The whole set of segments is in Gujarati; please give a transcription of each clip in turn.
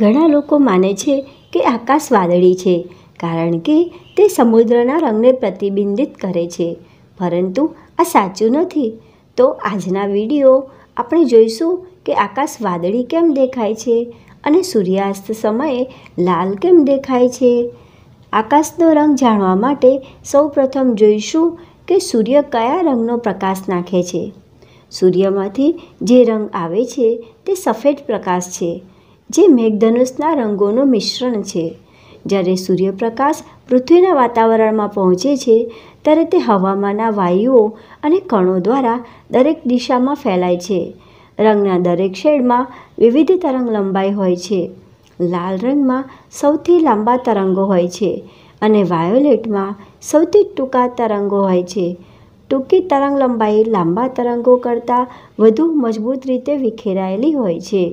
ઘણા લોકો માને છે કે આકાશ વાદળી છે કારણ કે તે સમુદ્રના રંગને પ્રતિબિંબિત કરે છે પરંતુ આ સાચું નથી તો આજના વિડીયો આપણે જોઈશું કે આકાશ વાદળી કેમ દેખાય છે અને સૂર્યાસ્ત સમયે લાલ કેમ દેખાય છે આકાશનો રંગ જાણવા માટે સૌપ્રથમ જોઈશું કે સૂર્ય કયા રંગનો પ્રકાશ નાખે છે સૂર્યમાંથી જે રંગ આવે છે તે સફેદ પ્રકાશ છે જે મેઘધનુષના રંગોનું મિશ્રણ છે જ્યારે સૂર્યપ્રકાશ પૃથ્વીના વાતાવરણમાં પહોંચે છે ત્યારે તે હવામાંના વાયુઓ અને કણો દ્વારા દરેક દિશામાં ફેલાય છે રંગના દરેક શેડમાં વિવિધ તરંગ લંબાઈ હોય છે લાલ રંગમાં સૌથી લાંબા તરંગો હોય છે અને વાયોલેટમાં સૌથી ટૂંકા તરંગો હોય છે ટૂંકી તરંગ લંબાઈ લાંબા તરંગો કરતાં વધુ મજબૂત રીતે વિખેરાયેલી હોય છે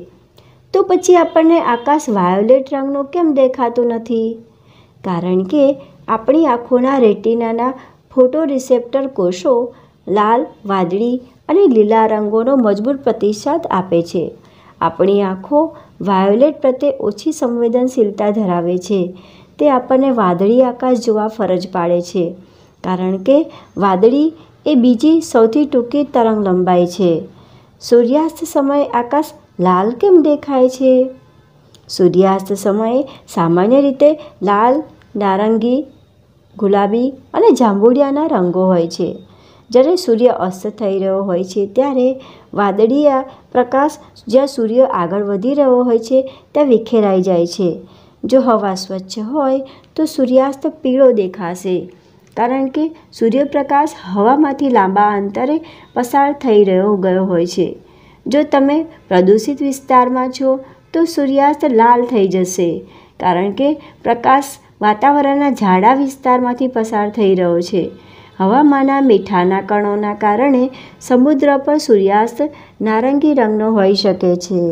તો પછી આપણને આકાશ વાયોલેટ રંગનો કેમ દેખાતું નથી કારણ કે આપણી આંખોના રેટિનાના ફોટો રિસેપ્ટર કોષો લાલ વાદળી અને લીલા રંગોનો મજબૂત પ્રતિસાદ આપે છે આપણી આંખો વાયોલેટ પ્રત્યે ઓછી સંવેદનશીલતા ધરાવે છે તે આપણને વાદળી આકાશ જોવા ફરજ પાડે છે કારણ કે વાદળી એ બીજી સૌથી ટૂંકી તરંગ લંબાઈ છે સૂર્યાસ્ત સમયે આકાશ લાલ કેમ દેખાય છે સૂર્યાસ્ત સમયે સામાન્ય રીતે લાલ નારંગી ગુલાબી અને જાંબુડિયાના રંગો હોય છે જ્યારે સૂર્ય અસ્ત થઈ રહ્યો હોય છે ત્યારે વાદળીયા પ્રકાશ જ્યાં સૂર્ય આગળ વધી રહ્યો હોય છે ત્યાં વિખેરાઈ જાય છે જો હવા સ્વચ્છ હોય તો સૂર્યાસ્ત પીળો દેખાશે કારણ કે સૂર્યપ્રકાશ હવામાંથી લાંબા અંતરે પસાર થઈ રહ્યો ગયો હોય છે જો તમે પ્રદૂષિત વિસ્તારમાં છો તો સૂર્યાસ્ત લાલ થઈ જશે કારણ કે પ્રકાશ વાતાવરણના ઝાડા વિસ્તારમાંથી પસાર થઈ રહ્યો છે હવામાંના મીઠાના કણોના કારણે સમુદ્ર પર સૂર્યાસ્ત નારંગી રંગનો હોઈ શકે છે